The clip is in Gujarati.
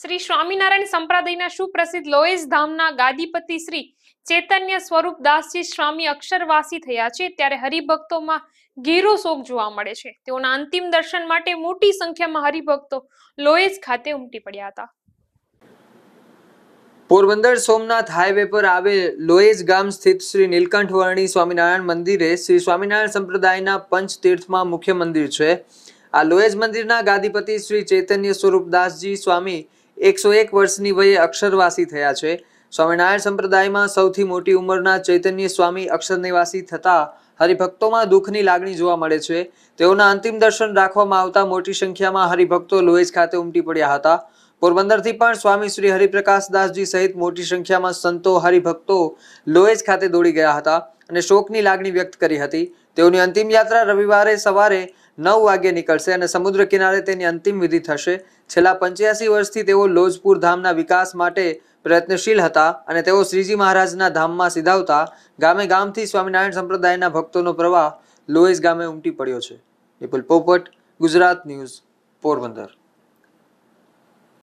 શ્રી સ્વામિનારાયણ સંપ્રદાયના સુપ્રસિદ્ધ લોએસ ધામના ગાદીપતિ શ્રી ચૈતન્ય સ્વરૂપ દાસજી સ્વામી અક્ષરવાસી થયા છે ત્યારે હરિભક્તોમાં ઘેરો શોક જોવા મળે છે તેઓના અંતિમ દર્શન માટે મોટી સંખ્યામાં હરિભક્તો લોએસ ખાતે ઉમટી પડ્યા હતા પોરબંદર સોમનાથ હાઈવે પર આવેલ લોએજ ગામ સ્થિત શ્રી નીલકંઠ વર્ણી સ્વામિનારાયણ મંદિરે શ્રી સ્વામિનારાયણ સંપ્રદાયના પંચતીર્થમાં મુખ્ય મંદિર છે આ લોએજ મંદિરના ગાદીપતિ શ્રી ચૈતન્ય સ્વરૂપદાસજી સ્વામી એકસો એક વર્ષની વયે અક્ષરવાસી થયા છે સ્વામિનારાયણ સંપ્રદાયમાં સૌથી મોટી ઉંમરના ચૈતન્ય સ્વામી અક્ષરનિવાસી થતા હરિભક્તોમાં દુઃખની લાગણી જોવા મળે છે તેઓના અંતિમ દર્શન રાખવામાં આવતા મોટી સંખ્યામાં હરિભક્તો લોહેજ ખાતે ઉમટી પડ્યા હતા પોરબંદરથી પણ સ્વામી શ્રી હરિપ્રકાશદાસજી સહિત મોટી સંખ્યામાં સંતો હરિભક્તો લોહેજ ખાતે દોડી ગયા હતા અને શોકની લાગણી વ્યક્ત કરી હતી તેઓની અંતિમ યાત્રા રવિવારે સવારે નવ વાગે નીકળશે અને સમુદ્ર કિનારે તેની અંતિમ વિધિ થશે છેલ્લા પંચ્યાસી વર્ષથી તેઓ લોજપુર ધામના વિકાસ માટે પ્રયત્નશીલ હતા અને તેઓ શ્રીજી મહારાજના ધામમાં સીધાવતા ગામે ગામથી સ્વામિનારાયણ સંપ્રદાયના ભક્તોનો પ્રવાહ લોએસ ગામે ઉમટી પડ્યો છે વિપુલ પોપટ ગુજરાત ન્યૂઝ પોરબંદર